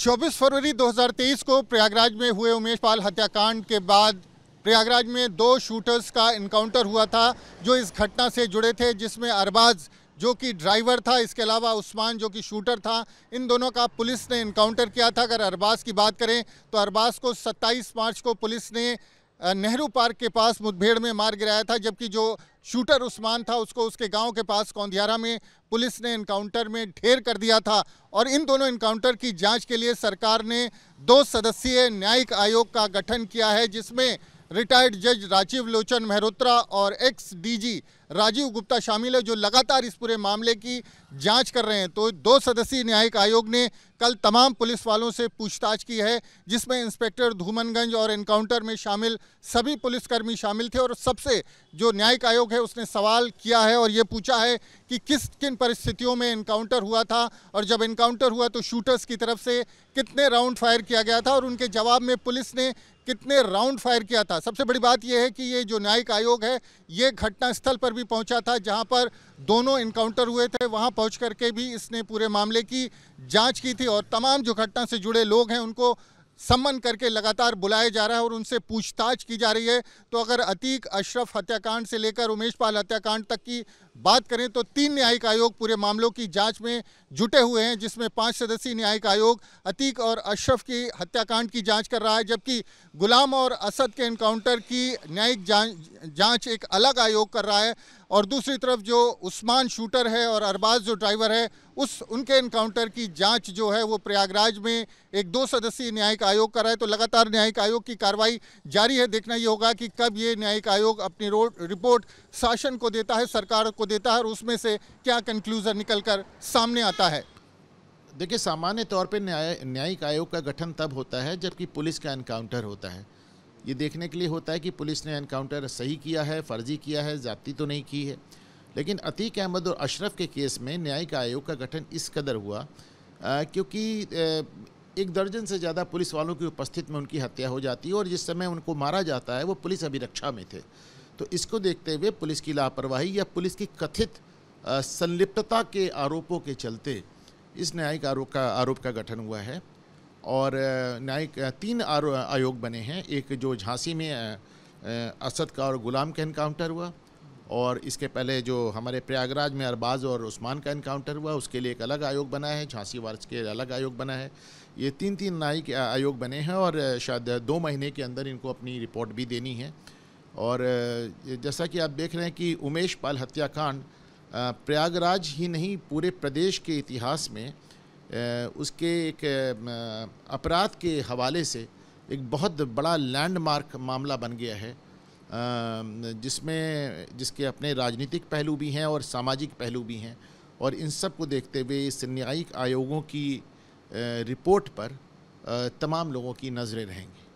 24 फरवरी 2023 को प्रयागराज में हुए उमेश पाल हत्याकांड के बाद प्रयागराज में दो शूटर्स का इनकाउंटर हुआ था जो इस घटना से जुड़े थे जिसमें अरबाज जो कि ड्राइवर था इसके अलावा उस्मान जो कि शूटर था इन दोनों का पुलिस ने इनकाउंटर किया था अगर अरबाज की बात करें तो अरबाज को 27 मार्च को पुलिस ने नेहरू पार्क के पास मुठभेड़ में मार गिराया था जबकि जो शूटर उस्मान था उसको उसके गांव के पास कौंधियारा में पुलिस ने इनकाउंटर में ढेर कर दिया था और इन दोनों इनकाउंटर की जांच के लिए सरकार ने दो सदस्यीय न्यायिक आयोग का गठन किया है जिसमें रिटायर्ड जज राजीव लोचन मेहरोत्रा और एक्स डीजी राजीव गुप्ता शामिल है जो लगातार इस पूरे मामले की जांच कर रहे हैं तो दो सदस्यीय न्यायिक आयोग ने कल तमाम पुलिस वालों से पूछताछ की है जिसमें इंस्पेक्टर धूमनगंज और एनकाउंटर में शामिल सभी पुलिसकर्मी शामिल थे और सबसे जो न्यायिक आयोग है उसने सवाल किया है और ये पूछा है कि किस किन परिस्थितियों में इनकाउंटर हुआ था और जब इनकाउंटर हुआ तो शूटर्स की तरफ से कितने राउंड फायर किया गया था और उनके जवाब में पुलिस ने कितने राउंड फायर किया था सबसे बड़ी बात यह है कि ये जो न्यायिक आयोग है ये घटनास्थल पर भी भी पहुंचा था जहां पर दोनों इनकाउंटर हुए थे वहां पहुंच करके भी इसने पूरे मामले की जांच की थी और तमाम जो घटना से जुड़े लोग हैं उनको सम्मन करके लगातार बुलाया जा रहा है और उनसे पूछताछ की जा रही है तो अगर अतीक अशरफ हत्याकांड से लेकर उमेश पाल हत्याकांड तक की बात करें तो तीन न्यायिक आयोग पूरे मामलों की जांच में जुटे हुए हैं जिसमें पांच सदस्यीय न्यायिक आयोग अतीक और अशरफ की हत्याकांड की जांच कर रहा है जबकि गुलाम और असद के इनकाउंटर की न्यायिक जांच एक अलग आयोग कर रहा है और दूसरी तरफ जो उस्मान शूटर है और अरबाज जो ड्राइवर है उस उनके इनकाउंटर की जांच जो है वो प्रयागराज में एक दो सदस्यीय न्यायिक आयोग कराए रहा है तो लगातार न्यायिक आयोग की कार्रवाई जारी है देखना ये होगा कि कब ये न्यायिक आयोग अपनी रिपोर्ट शासन को देता है सरकार को देता है और उसमें से क्या कंक्लूज़न निकल कर सामने आता है देखिए सामान्य तौर पर न्याय न्यायिक आयोग का गठन तब होता है जबकि पुलिस का इनकाउंटर होता है ये देखने के लिए होता है कि पुलिस ने एनकाउंटर सही किया है फर्जी किया है जाति तो नहीं की है लेकिन अतीक अहमद और अशरफ के केस में न्यायिक आयोग का गठन इस कदर हुआ क्योंकि एक दर्जन से ज़्यादा पुलिस वालों की उपस्थिति में उनकी हत्या हो जाती है और जिस समय उनको मारा जाता है वो पुलिस अभिरक्षा में थे तो इसको देखते हुए पुलिस की लापरवाही या पुलिस की कथित संलिप्तता के आरोपों के चलते इस न्यायिक आरोप का आरोप का गठन हुआ है और न्यायिक तीन आयोग बने हैं एक जो झांसी में असद का और गुलाम का इनकाउंटर हुआ और इसके पहले जो हमारे प्रयागराज में अरबाज और उस्मान का इनकाउंटर हुआ उसके लिए एक अलग आयोग बना है झांसी वार्स के अलग आयोग बना है ये तीन तीन न्यायिक आयोग बने हैं और शायद दो महीने के अंदर इनको अपनी रिपोर्ट भी देनी है और जैसा कि आप देख रहे हैं कि उमेश पाल हत्याकांड प्रयागराज ही नहीं पूरे प्रदेश के इतिहास में उसके एक अपराध के हवाले से एक बहुत बड़ा लैंडमार्क मामला बन गया है जिसमें जिसके अपने राजनीतिक पहलू भी हैं और सामाजिक पहलू भी हैं और इन सब को देखते हुए इस न्यायिक आयोगों की रिपोर्ट पर तमाम लोगों की नज़रें रहेंगी